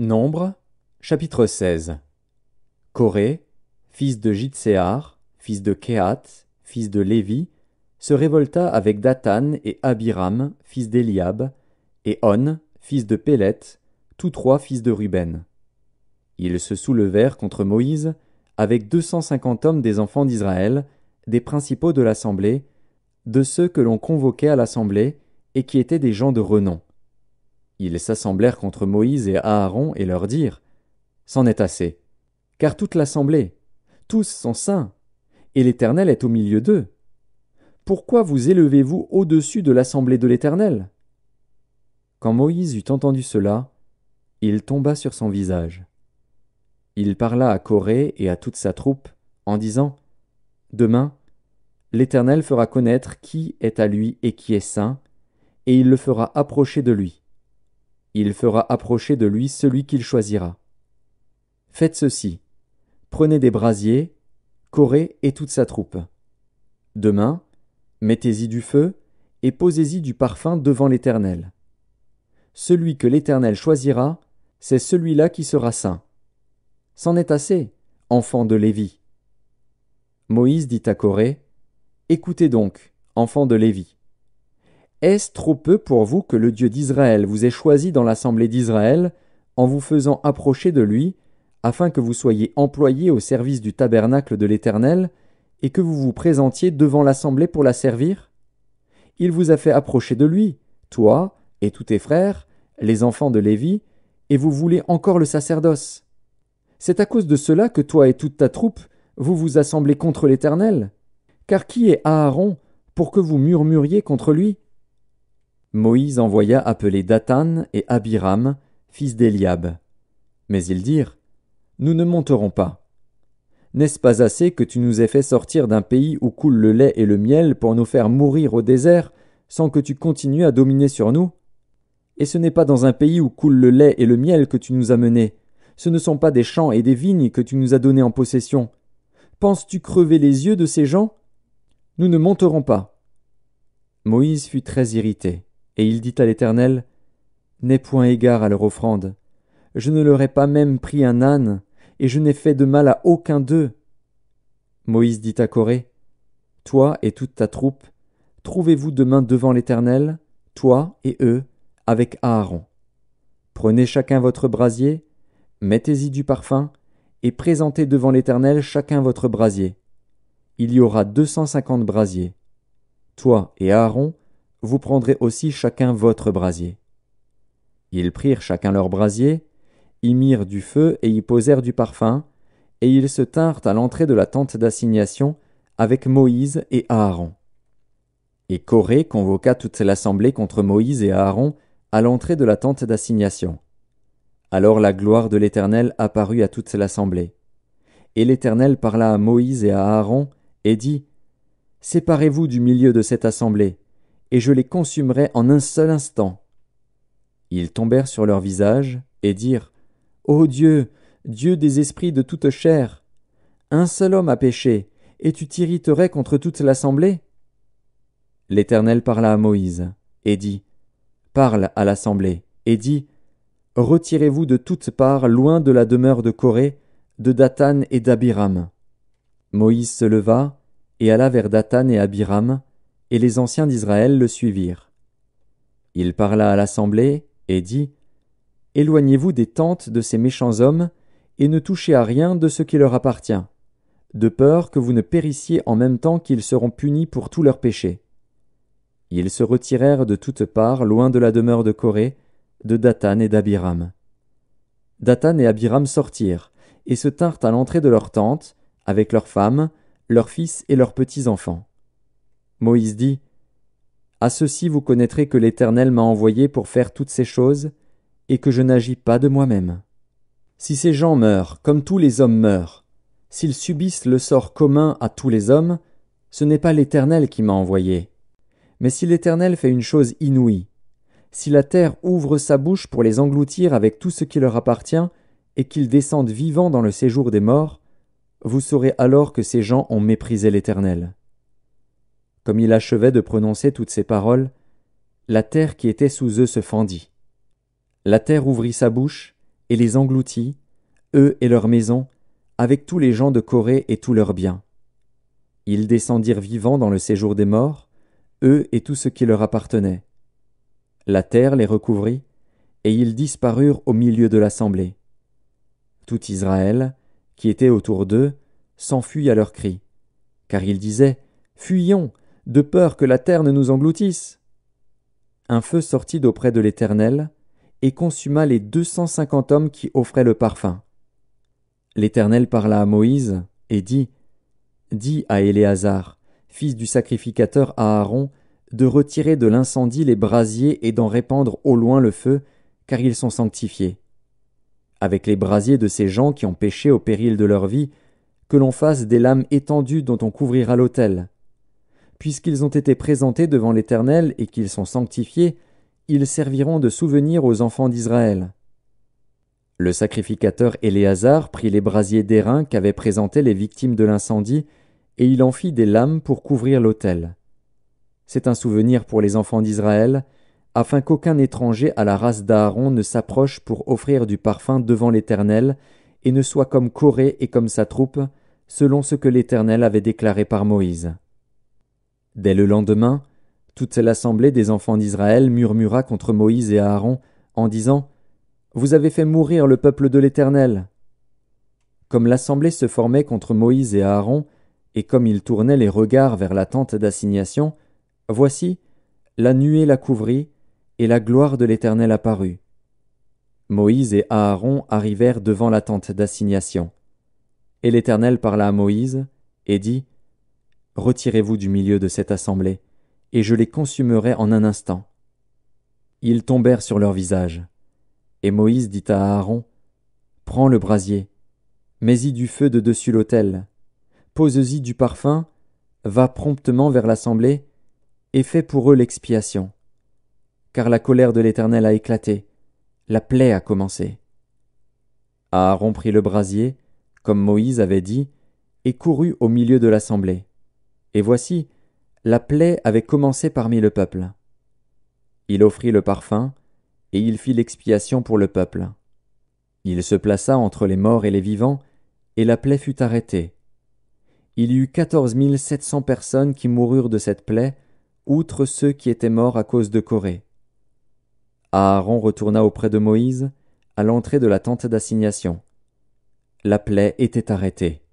Nombre, chapitre 16. Corée, fils de Jitséar, fils de Kehat, fils de Lévi, se révolta avec Datan et Abiram, fils d'Eliab, et On, fils de Pélet, tous trois fils de Ruben. Ils se soulevèrent contre Moïse, avec deux cent cinquante hommes des enfants d'Israël, des principaux de l'assemblée, de ceux que l'on convoquait à l'assemblée, et qui étaient des gens de renom. Ils s'assemblèrent contre Moïse et Aaron et leur dirent C'en est assez, car toute l'assemblée, tous sont saints, et l'Éternel est au milieu d'eux. Pourquoi vous élevez-vous au-dessus de l'assemblée de l'Éternel Quand Moïse eut entendu cela, il tomba sur son visage. Il parla à Corée et à toute sa troupe, en disant Demain, l'Éternel fera connaître qui est à lui et qui est saint, et il le fera approcher de lui. Il fera approcher de lui celui qu'il choisira. Faites ceci. Prenez des brasiers, Corée et toute sa troupe. Demain, mettez-y du feu, et posez-y du parfum devant l'Éternel. Celui que l'Éternel choisira, c'est celui-là qui sera saint. C'en est assez, enfant de Lévi. Moïse dit à Corée, Écoutez donc, enfant de Lévi. Est-ce trop peu pour vous que le Dieu d'Israël vous ait choisi dans l'assemblée d'Israël, en vous faisant approcher de lui, afin que vous soyez employés au service du tabernacle de l'Éternel, et que vous vous présentiez devant l'assemblée pour la servir Il vous a fait approcher de lui, toi et tous tes frères, les enfants de Lévi, et vous voulez encore le sacerdoce. C'est à cause de cela que toi et toute ta troupe, vous vous assemblez contre l'Éternel. Car qui est Aaron pour que vous murmuriez contre lui Moïse envoya appeler Datan et Abiram, fils d'Éliab. Mais ils dirent Nous ne monterons pas. N'est-ce pas assez que tu nous aies fait sortir d'un pays où coule le lait et le miel pour nous faire mourir au désert, sans que tu continues à dominer sur nous Et ce n'est pas dans un pays où coule le lait et le miel que tu nous as menés. Ce ne sont pas des champs et des vignes que tu nous as donnés en possession. Penses-tu crever les yeux de ces gens Nous ne monterons pas. Moïse fut très irrité. Et il dit à l'Éternel, N'aie point égard à leur offrande. Je ne leur ai pas même pris un âne, et je n'ai fait de mal à aucun d'eux. Moïse dit à Corée, Toi et toute ta troupe, trouvez-vous demain devant l'Éternel, toi et eux, avec Aaron. Prenez chacun votre brasier, mettez-y du parfum, et présentez devant l'Éternel chacun votre brasier. Il y aura deux cent cinquante brasiers. Toi et Aaron vous prendrez aussi chacun votre brasier. Ils prirent chacun leur brasier, y mirent du feu et y posèrent du parfum, et ils se tinrent à l'entrée de la tente d'assignation avec Moïse et Aaron. Et Corée convoqua toute l'assemblée contre Moïse et Aaron à l'entrée de la tente d'assignation. Alors la gloire de l'Éternel apparut à toute l'assemblée. Et l'Éternel parla à Moïse et à Aaron, et dit Séparez-vous du milieu de cette assemblée, et je les consumerai en un seul instant. Ils tombèrent sur leurs visages et dirent Ô oh Dieu, Dieu des esprits de toute chair, un seul homme a péché, et tu t'irriterais contre toute l'assemblée L'Éternel parla à Moïse, et dit Parle à l'assemblée, et dit Retirez-vous de toutes parts loin de la demeure de Corée, de Datan et d'Abiram. Moïse se leva, et alla vers Datan et Abiram, et les anciens d'Israël le suivirent. Il parla à l'assemblée, et dit Éloignez-vous des tentes de ces méchants hommes, et ne touchez à rien de ce qui leur appartient, de peur que vous ne périssiez en même temps qu'ils seront punis pour tous leurs péchés. Ils se retirèrent de toutes parts, loin de la demeure de Corée, de Datan et d'Abiram. Datan et Abiram sortirent, et se tinrent à l'entrée de leur tentes avec leurs femmes, leurs fils et leurs petits-enfants. Moïse dit À ceci vous connaîtrez que l'Éternel m'a envoyé pour faire toutes ces choses, et que je n'agis pas de moi-même. Si ces gens meurent, comme tous les hommes meurent, s'ils subissent le sort commun à tous les hommes, ce n'est pas l'Éternel qui m'a envoyé. Mais si l'Éternel fait une chose inouïe, si la terre ouvre sa bouche pour les engloutir avec tout ce qui leur appartient, et qu'ils descendent vivants dans le séjour des morts, vous saurez alors que ces gens ont méprisé l'Éternel. Comme il achevait de prononcer toutes ces paroles, la terre qui était sous eux se fendit. La terre ouvrit sa bouche et les engloutit, eux et leurs maisons, avec tous les gens de Corée et tous leurs biens. Ils descendirent vivants dans le séjour des morts, eux et tout ce qui leur appartenait. La terre les recouvrit, et ils disparurent au milieu de l'assemblée. Tout Israël, qui était autour d'eux, s'enfuit à leurs cris, car ils disaient Fuyons, de peur que la terre ne nous engloutisse. Un feu sortit d'auprès de l'Éternel, et consuma les deux cent cinquante hommes qui offraient le parfum. L'Éternel parla à Moïse, et dit. Dis à Éléazar, fils du sacrificateur à Aaron, de retirer de l'incendie les brasiers et d'en répandre au loin le feu, car ils sont sanctifiés. Avec les brasiers de ces gens qui ont péché au péril de leur vie, que l'on fasse des lames étendues dont on couvrira l'autel, puisqu'ils ont été présentés devant l'Éternel et qu'ils sont sanctifiés, ils serviront de souvenir aux enfants d'Israël. Le sacrificateur Éléazar prit les brasiers d'airain qu'avaient présentés les victimes de l'incendie, et il en fit des lames pour couvrir l'autel. C'est un souvenir pour les enfants d'Israël, afin qu'aucun étranger à la race d'Aaron ne s'approche pour offrir du parfum devant l'Éternel, et ne soit comme Corée et comme sa troupe, selon ce que l'Éternel avait déclaré par Moïse. Dès le lendemain, toute l'assemblée des enfants d'Israël murmura contre Moïse et Aaron, en disant Vous avez fait mourir le peuple de l'Éternel. Comme l'assemblée se formait contre Moïse et Aaron, et comme ils tournaient les regards vers la tente d'assignation, voici, la nuée la couvrit, et la gloire de l'Éternel apparut. Moïse et Aaron arrivèrent devant la tente d'assignation. Et l'Éternel parla à Moïse, et dit Retirez-vous du milieu de cette assemblée, et je les consumerai en un instant. Ils tombèrent sur leurs visages. Et Moïse dit à Aaron, Prends le brasier, mets-y du feu de dessus l'autel, pose-y du parfum, va promptement vers l'assemblée, et fais pour eux l'expiation. Car la colère de l'Éternel a éclaté, la plaie a commencé. Aaron prit le brasier, comme Moïse avait dit, et courut au milieu de l'assemblée. Et voici, la plaie avait commencé parmi le peuple. Il offrit le parfum, et il fit l'expiation pour le peuple. Il se plaça entre les morts et les vivants, et la plaie fut arrêtée. Il y eut quatorze mille sept cents personnes qui moururent de cette plaie, outre ceux qui étaient morts à cause de Corée. Aaron retourna auprès de Moïse, à l'entrée de la tente d'assignation. La plaie était arrêtée.